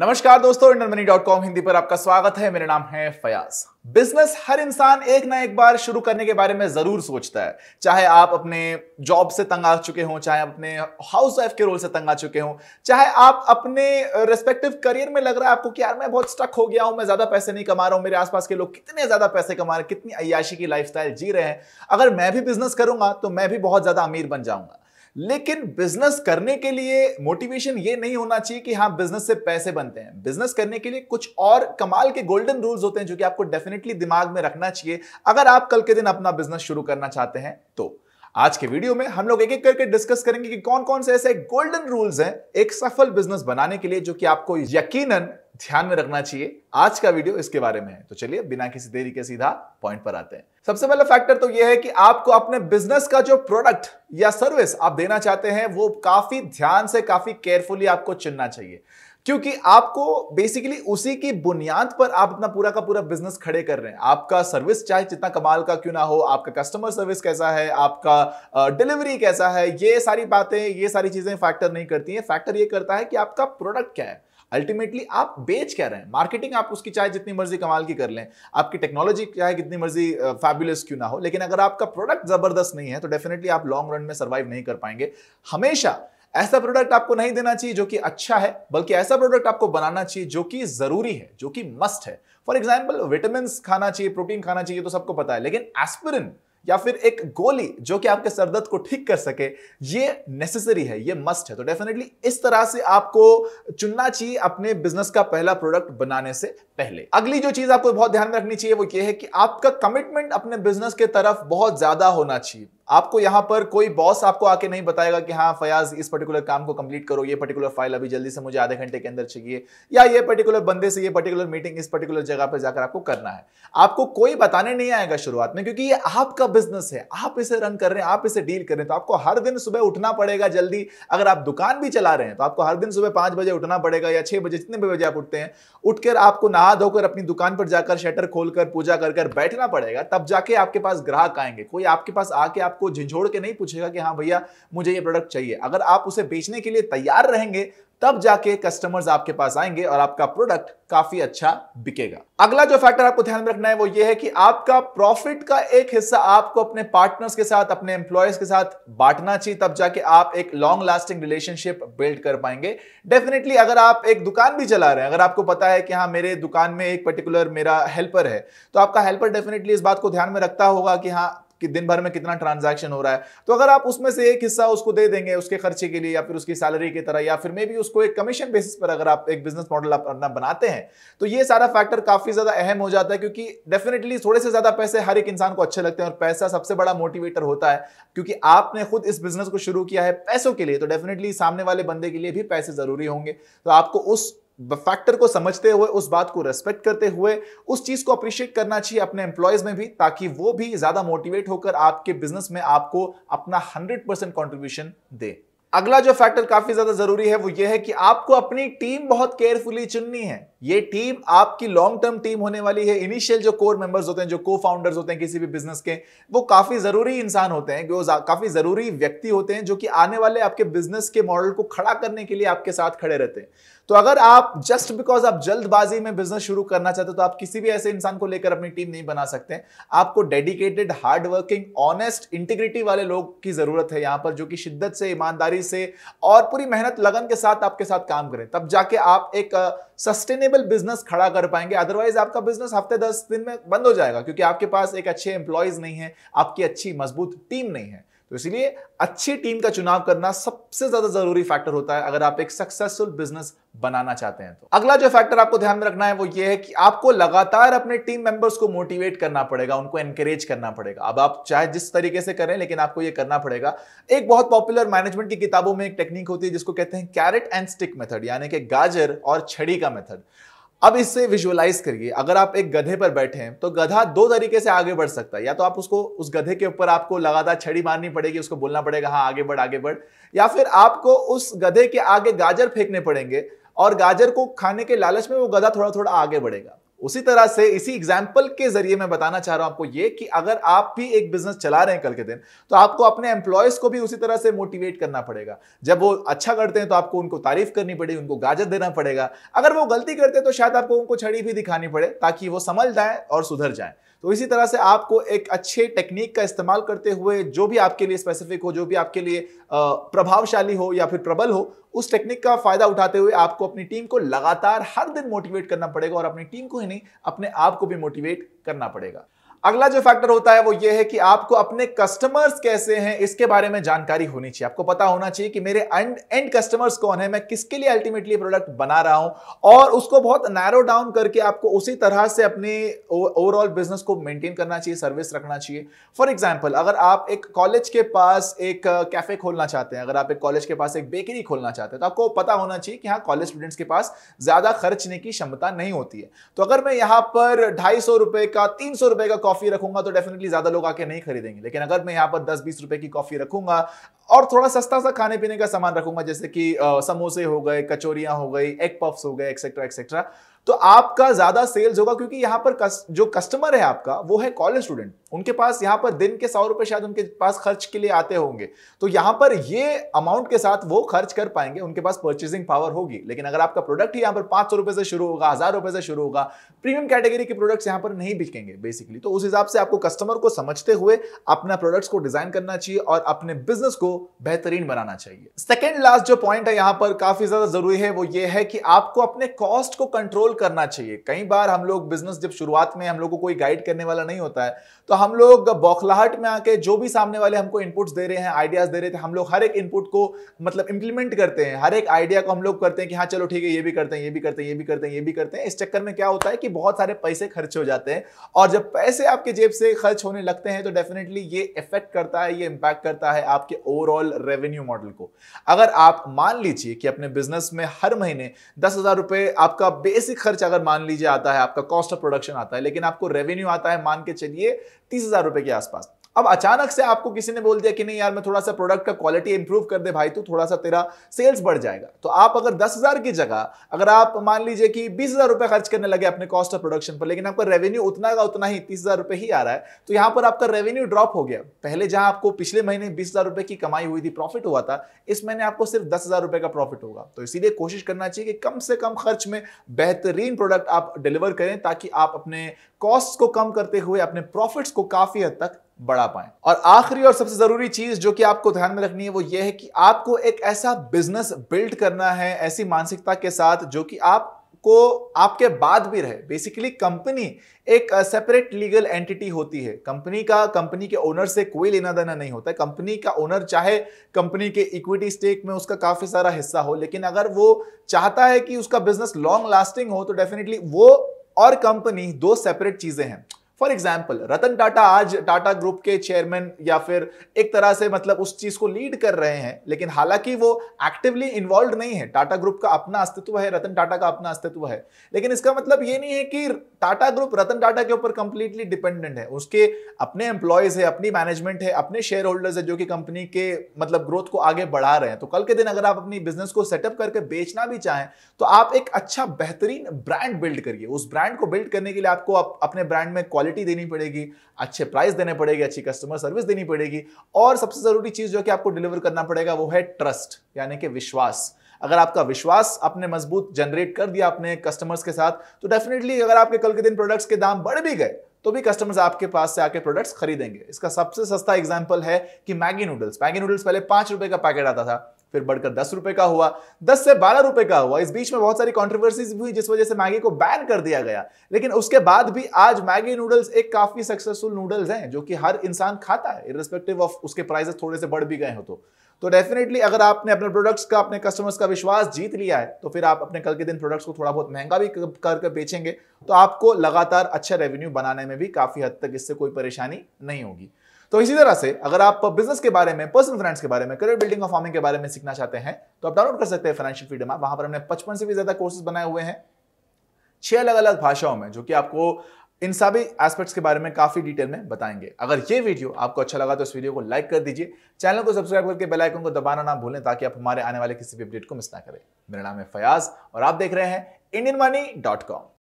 नमस्कार दोस्तों Indian money dot com Hindi पर आपका स्वागत है मेरा नाम है फयाज बिजनेस हर इंसान एक ना एक बार शुरू करने के बारे में जरूर सोचता है चाहे आप अपने जॉब से तंग आ चुके हों चाहे अपने हाउस वाइफ के रोल से तंग आ चुके हों चाहे आप अपने रेस्पेक्टिव करियर में लग रहा है आपको कि यार मैं बहुत स्टक हो गया हूं मैं ज्यादा पैसे नहीं कमा रहा हूं मेरे आसपास के लोग कितने ज्यादा पैसे कमा रहे हैं कितनी अयाशी की लाइफ जी रहे हैं अगर मैं भी बिजनेस करूंगा तो मैं भी बहुत ज्यादा अमीर बन जाऊंगा लेकिन बिजनेस करने के लिए मोटिवेशन ये नहीं होना चाहिए कि हाँ बिजनेस से पैसे बनते हैं बिजनेस करने के लिए कुछ और कमाल के गोल्डन रूल्स होते हैं जो कि आपको डेफिनेटली दिमाग में रखना चाहिए अगर आप कल के दिन अपना बिजनेस शुरू करना चाहते हैं तो आज के वीडियो में हम लोग एक एक करके डिस्कस करेंगे कि कौन कौन से ऐसे गोल्डन रूल्स हैं एक सफल बिजनेस बनाने के लिए जो कि आपको यकीनन ध्यान में रखना चाहिए आज का वीडियो इसके बारे में है तो चलिए बिना किसी देरी के सीधा पॉइंट पर आते हैं सबसे पहला फैक्टर तो यह है कि आपको अपने बिजनेस का जो प्रोडक्ट या सर्विस आप देना चाहते हैं वो काफी ध्यान से काफी केयरफुली आपको चुनना चाहिए क्योंकि आपको बेसिकली उसी की बुनियाद पर आप अपना पूरा का पूरा बिजनेस खड़े कर रहे हैं आपका सर्विस चाहे जितना कमाल का क्यों ना हो आपका कस्टमर सर्विस कैसा है आपका डिलीवरी कैसा है ये सारी बातें ये सारी चीजें फैक्टर नहीं करती हैं फैक्टर ये करता है कि आपका प्रोडक्ट क्या है अल्टीमेटली आप बेच क्या रहे हैं मार्केटिंग आप उसकी चाहे जितनी मर्जी कमाल की कर लें आपकी टेक्नोलॉजी चाहे कितनी मर्जी फैबुलस क्यों ना हो लेकिन अगर आपका प्रोडक्ट जबरदस्त नहीं है तो डेफिनेटली आप लॉन्ग रन में सर्वाइव नहीं कर पाएंगे हमेशा ऐसा प्रोडक्ट आपको नहीं देना चाहिए जो कि अच्छा है बल्कि ऐसा प्रोडक्ट आपको बनाना चाहिए जो कि जरूरी है जो कि मस्ट है फॉर एग्जाम्पल विटामिन खाना चाहिए प्रोटीन खाना चाहिए तो सबको पता है लेकिन एस्पिरिन या फिर एक गोली जो कि आपके सरदर्द को ठीक कर सके ये नेसेसरी है ये मस्ट है तो डेफिनेटली इस तरह से आपको चुनना चाहिए अपने बिजनेस का पहला प्रोडक्ट बनाने से पहले अगली जो चीज आपको बहुत ध्यान में रखनी चाहिए वो ये है कि आपका कमिटमेंट अपने बिजनेस के तरफ बहुत ज्यादा होना चाहिए आपको यहां पर कोई बॉस आपको आके नहीं बताएगा कि हाँ फयाज इस पर्टिकुलर काम को कंप्लीट करो ये पर्टिकुलर फाइल अभी जल्दी से मुझे आधे घंटे के अंदर चाहिए या ये पर्टिकुलर बंदे से ये पर्टिकुलर मीटिंग इस पर्टिकुलर जगह पर जाकर आपको करना है आपको कोई बताने नहीं आएगा शुरुआत में क्योंकि ये आपका बिजनेस है आप इसे रन कर रहे हैं आप इसे डील कर रहे हैं तो आपको हर दिन सुबह उठना पड़ेगा जल्दी अगर आप दुकान भी चला रहे हैं तो आपको हर दिन सुबह पांच बजे उठना पड़ेगा या छह बजे जितने भी बजे आप उठते हैं उठकर आपको नहा धोकर अपनी दुकान पर जाकर शटर खोलकर पूजा कर बैठना पड़ेगा तब जाके आपके पास ग्राहक आएंगे कोई आपके पास आके आप आपको झिझोड़ के नहीं पूछेगा कि हाँ भैया मुझे ये प्रोडक्ट चाहिए अगर आप उसे बेचने के लिए तैयार रहेंगे तब जाके कस्टमर्स आपके पास आएंगे और आपका प्रोडक्ट काफी अच्छा बिकेगा अगला जो फैक्टर आपको ध्यान में रखना है वो ये है कि आपका प्रॉफिट का एक हिस्सा आपको अपने पार्टनर्स के साथ अपने एम्प्लॉयज के साथ बांटना चाहिए तब जाके आप एक लॉन्ग लास्टिंग रिलेशनशिप बिल्ड कर पाएंगे डेफिनेटली अगर आप एक दुकान भी चला रहे हैं अगर आपको पता है कि हाँ मेरे दुकान में एक पर्टिकुलर मेरा हेल्पर है तो आपका हेल्पर डेफिनेटली इस बात को ध्यान में रखता होगा कि हाँ कि दिन भर में कितना ट्रांजैक्शन हो रहा है तो अगर आप उसमें से एक हिस्सा उसको दे देंगे उसके खर्चे के लिए या फिर उसकी सैलरी की तरह या फिर मे भी उसको एक कमीशन बेसिस पर अगर आप एक बिजनेस मॉडल अपना बनाते हैं तो ये सारा फैक्टर काफी ज्यादा अहम हो जाता है क्योंकि डेफिनेटली थोड़े से ज्यादा पैसे हर एक इंसान को अच्छे लगते हैं और पैसा सबसे बड़ा मोटिवेटर होता है क्योंकि आपने खुद इस बिजनेस को शुरू किया है पैसों के लिए तो डेफिनेटली सामने वाले बंदे के लिए भी पैसे जरूरी होंगे तो आपको उस फैक्टर को समझते हुए उस बात को रेस्पेक्ट करते हुए उस चीज को अप्रिशिएट करना चाहिए अपने एम्प्लॉयज में भी ताकि वो भी ज्यादा मोटिवेट होकर आपके बिजनेस में आपको अपना हंड्रेड परसेंट कॉन्ट्रीब्यूशन दें अगला जो फैक्टर काफी ज्यादा जरूरी है वो ये है कि आपको अपनी टीम बहुत केयरफुली चुननी है ये टीम आपकी लॉन्ग टर्म टीम होने वाली है इनिशियल जो कोर मेंबर्स होते हैं जो को फाउंडर्स होते हैं किसी भी बिजनेस के वो काफी जरूरी इंसान होते हैं वो काफी जरूरी व्यक्ति होते हैं जो कि आने वाले आपके बिजनेस के मॉडल को खड़ा करने के लिए आपके साथ खड़े रहते हैं तो अगर आप जस्ट बिकॉज आप जल्दबाजी में बिजनेस शुरू करना चाहते हो तो आप किसी भी ऐसे इंसान को लेकर अपनी टीम नहीं बना सकते आपको डेडिकेटेड हार्डवर्किंग ऑनेस्ट इंटीग्रिटी वाले लोग की जरूरत है यहां पर जो कि शिद्दत से ईमानदारी ईमानदारी से और पूरी मेहनत लगन के साथ आपके साथ काम करें तब जाके आप एक सस्टेनेबल बिजनेस खड़ा कर पाएंगे अदरवाइज आपका बिजनेस हफ्ते दस दिन में बंद हो जाएगा क्योंकि आपके पास एक अच्छे एम्प्लॉयज नहीं है आपकी अच्छी मजबूत टीम नहीं है तो इसलिए अच्छी टीम का चुनाव करना सबसे ज्यादा जरूरी फैक्टर होता है अगर आप एक सक्सेसफुल बिजनेस बनाना चाहते हैं तो अगला जो फैक्टर आपको ध्यान में रखना है वो ये है कि आपको लगातार अपने टीम मेंबर्स को मोटिवेट करना पड़ेगा उनको एनकरेज करना पड़ेगा अब आप चाहे जिस तरीके से करें लेकिन आपको ये करना पड़ेगा एक बहुत पॉपुलर मैनेजमेंट की किताबों में एक टेक्निक होती है जिसको कहते हैं कैरेट एंड स्टिक मेथड यानी कि गाजर और छड़ी का मेथड अब इससे विजुअलाइज करिए अगर आप एक गधे पर बैठे हैं तो गधा दो तरीके से आगे बढ़ सकता है या तो आप उसको उस गधे के ऊपर आपको लगातार छड़ी मारनी पड़ेगी उसको बोलना पड़ेगा हाँ आगे बढ़ आगे बढ़ या फिर आपको उस गधे के आगे गाजर फेंकने पड़ेंगे और गाजर को खाने के लालच में वो गधा थोड़ा थोड़ा आगे बढ़ेगा उसी तरह से इसी एग्जाम्पल के जरिए मैं बताना चाह रहा हूं आपको ये कि अगर आप भी एक बिजनेस चला रहे हैं कल के दिन तो आपको अपने एम्प्लॉयज को भी उसी तरह से मोटिवेट करना पड़ेगा जब वो अच्छा करते हैं तो आपको उनको तारीफ करनी पड़ेगी उनको गाजत देना पड़ेगा अगर वो गलती करते हैं तो शायद आपको उनको छड़ी भी दिखानी पड़े ताकि वो समझ जाए और सुधर जाए तो इसी तरह से आपको एक अच्छे टेक्निक का इस्तेमाल करते हुए जो भी आपके लिए स्पेसिफिक हो जो भी आपके लिए प्रभावशाली हो या फिर प्रबल हो उस टेक्निक का फायदा उठाते हुए आपको अपनी टीम को लगातार हर दिन मोटिवेट करना पड़ेगा और अपनी टीम को ही नहीं अपने आप को भी मोटिवेट करना पड़ेगा अगला जो फैक्टर होता है वो ये है कि आपको अपने कस्टमर्स कैसे हैं इसके बारे में जानकारी होनी चाहिए आपको पता होना चाहिए कि मेरे एंड एंड कस्टमर्स कौन है मैं किसके लिए अल्टीमेटली प्रोडक्ट बना रहा हूं और उसको बहुत नैरो डाउन करके आपको उसी तरह से अपने ओवरऑल बिजनेस को मेंटेन करना चाहिए सर्विस रखना चाहिए फॉर एग्जाम्पल अगर आप एक कॉलेज के पास एक कैफे खोलना चाहते हैं अगर आप एक कॉलेज के पास एक बेकरी खोलना चाहते हैं तो आपको पता होना चाहिए कि हाँ कॉलेज स्टूडेंट्स के पास ज्यादा खर्चने की क्षमता नहीं होती है तो अगर मैं यहाँ पर ढाई सौ रुपए का तीन सौ रुपए का कॉफी रखूंगा तो डेफिनेटली ज्यादा लोग आके नहीं खरीदेंगे लेकिन अगर मैं यहाँ पर दस बीस रुपए की कॉफी रखूंगा और थोड़ा सस्ता सा खाने पीने का सामान रखूंगा जैसे कि समोसे हो गए कचोरिया हो गई एग पफ्स हो गए एक्सेट्रा एक्सेट्रा तो आपका ज्यादा सेल्स होगा क्योंकि यहाँ पर कस, जो कस्टमर है आपका वो है कॉलेज स्टूडेंट उनके पास यहाँ पर दिन के सौ रुपए शायद उनके पास खर्च के लिए आते होंगे तो यहाँ पर ये अमाउंट के साथ वो खर्च कर पाएंगे उनके पास परचेसिंग पावर होगी लेकिन अगर आपका प्रोडक्ट ही यहाँ पर पांच सौ रुपए से शुरू होगा हज़ार रुपए से शुरू होगा प्रीमियम कैटेगरी के प्रोडक्ट्स यहाँ पर नहीं बिकेंगे बेसिकली तो उस हिसाब से आपको कस्टमर को समझते हुए अपना प्रोडक्ट्स को डिज़ाइन करना चाहिए और अपने बिजनेस को बेहतरीन बनाना चाहिए सेकेंड लास्ट जो पॉइंट है यहाँ पर काफ़ी ज़्यादा ज़रूरी है वो ये है कि आपको अपने कॉस्ट को कंट्रोल करना चाहिए कई बार हम लोग बिजनेस जब शुरुआत में हम लोग को कोई गाइड करने वाला नहीं होता है तो तो हम लोग बौखलाहट में आके जो भी सामने वाले हमको इनपुट्स दे रहे हैं आइडियाज दे रहे थे हम लोग हर एक इनपुट को मतलब इंप्लीमेंट करते हैं हर एक आइडिया को हम लोग करते हैं कि हाँ चलो ठीक है ये भी करते हैं ये भी करते हैं ये भी करते हैं ये भी करते हैं इस चक्कर में क्या होता है कि बहुत सारे पैसे खर्च हो जाते हैं और जब पैसे आपके जेब से खर्च होने लगते हैं तो डेफिनेटली ये इफेक्ट करता है ये इम्पैक्ट करता है आपके ओवरऑल रेवेन्यू मॉडल को अगर आप मान लीजिए कि अपने बिजनेस में हर महीने दस आपका बेसिक खर्च अगर मान लीजिए आता है आपका कॉस्ट ऑफ प्रोडक्शन आता है लेकिन आपको रेवेन्यू आता है मान के चलिए तीस हज़ार रुपये के आसपास अब अचानक से आपको किसी ने बोल दिया कि नहीं यार मैं थोड़ा सा प्रोडक्ट का क्वालिटी इंप्रूव कर दे भाई तो थोड़ा सा तेरा सेल्स बढ़ जाएगा तो आप अगर दस हजार की जगह अगर आप मान लीजिए कि बीस हजार रुपए खर्च करने लगे अपने कॉस्ट ऑफ प्रोडक्शन पर लेकिन आपका रेवेन्यू उतना का उतना ही तीस हजार रुपए ही आ रहा है तो यहाँ पर आपका रेवेन्यू ड्रॉप हो गया पहले जहां आपको पिछले महीने बीस हजार रुपए की कमाई हुई थी प्रॉफिट हुआ था इस महीने आपको सिर्फ दस हजार रुपए का प्रॉफिट होगा तो इसीलिए कोशिश करना चाहिए कि कम से कम खर्च में बेहतरीन प्रोडक्ट आप डिलीवर करें ताकि आप अपने कॉस्ट को कम करते हुए अपने प्रॉफिट्स को काफी हद तक बढ़ा पाए और आखिरी और सबसे जरूरी चीज जो कि आपको ध्यान में रखनी है वो ये है कि आपको एक ऐसा बिजनेस बिल्ड करना है ऐसी मानसिकता के साथ जो कि आप को आपके बाद भी रहे बेसिकली कंपनी एक सेपरेट लीगल एंटिटी होती है कंपनी का कंपनी के ओनर से कोई लेना देना नहीं होता कंपनी का ओनर चाहे कंपनी के इक्विटी स्टेक में उसका काफ़ी सारा हिस्सा हो लेकिन अगर वो चाहता है कि उसका बिजनेस लॉन्ग लास्टिंग हो तो डेफिनेटली वो और कंपनी दो सेपरेट चीज़ें हैं फॉर एग्जाम्पल रतन टाटा आज टाटा ग्रुप के चेयरमैन या फिर एक तरह से मतलब उस चीज को लीड कर रहे हैं लेकिन हालांकि वो एक्टिवली इन्वॉल्व नहीं है टाटा ग्रुप का अपना अस्तित्व है रतन टाटा का अपना अस्तित्व है लेकिन इसका मतलब ये नहीं है कि टाटा ग्रुप रतन टाटा के ऊपर कंप्लीटली डिपेंडेंट है उसके अपने एम्प्लॉयज है अपनी मैनेजमेंट है अपने शेयर होल्डर्स है जो कि कंपनी के मतलब ग्रोथ को आगे बढ़ा रहे हैं तो कल के दिन अगर आप अपनी बिजनेस को सेटअप करके बेचना भी चाहें तो आप एक अच्छा बेहतरीन ब्रांड बिल्ड करिए उस ब्रांड को बिल्ड करने के लिए आपको अपने ब्रांड में क्वालिटी क्वालिटी देनी पड़ेगी अच्छे प्राइस देने पड़ेगी अच्छी कस्टमर सर्विस देनी पड़ेगी और सबसे ज़रूरी चीज़ जो कि आपको डिलीवर करना पड़ेगा वो है ट्रस्ट यानी कि विश्वास अगर आपका विश्वास आपने मजबूत जनरेट कर दिया अपने कस्टमर्स के साथ तो डेफिनेटली अगर आपके कल के दिन प्रोडक्ट्स के दाम बढ़ भी गए तो भी कस्टमर्स आपके पास से आके प्रोडक्ट्स खरीदेंगे इसका सबसे सस्ता एग्जाम्पल है कि मैगी नूडल्स मैगी नूडल्स पहले पांच रुपए का पैकेट आता था फिर बढ़कर दस रुपए का हुआ दस से बारह रुपए का हुआ इस बीच में बहुत सारी कॉन्ट्रोवर्सीज भी हुई जिस वजह से मैगी को बैन कर दिया गया लेकिन उसके बाद भी आज मैगी नूडल्स एक काफी सक्सेसफुल नूडल्स हैं जो कि हर इंसान खाता है इरेस्पेक्टिव ऑफ उसके प्राइसेस थोड़े से बढ़ भी गए हो तो तो डेफिनेटली अगर आपने अपने प्रोडक्ट्स का अपने कस्टमर्स का विश्वास जीत लिया है तो फिर आप अपने कल के दिन प्रोडक्ट्स को थोड़ा बहुत महंगा भी करके बेचेंगे तो आपको लगातार अच्छा रेवेन्यू बनाने में भी काफी हद तक इससे कोई परेशानी नहीं होगी तो इसी तरह से अगर आप बिजनेस के बारे में पर्सनल फाइनेंस के बारे में करियर बिल्डिंग और फॉर्मिंग के बारे में सीखना चाहते हैं तो आप डाउनलोड कर सकते हैं फाइनेंशियल फ्रीडम आप वहां पर हमने पचपन से भी ज्यादा कोर्सेज बनाए हुए हैं छह अलग अलग भाषाओं में जो कि आपको इन सभी एस्पेक्ट्स के बारे में काफी डिटेल में बताएंगे अगर ये वीडियो आपको अच्छा लगा तो इस वीडियो को लाइक कर दीजिए चैनल को सब्सक्राइब करके बेल आइकन को दबाना ना भूलें ताकि आप हमारे आने वाले किसी भी अपडेट को मिस ना करें मेरा नाम है फयाज और आप देख रहे हैं इंडियन मनी डॉट कॉम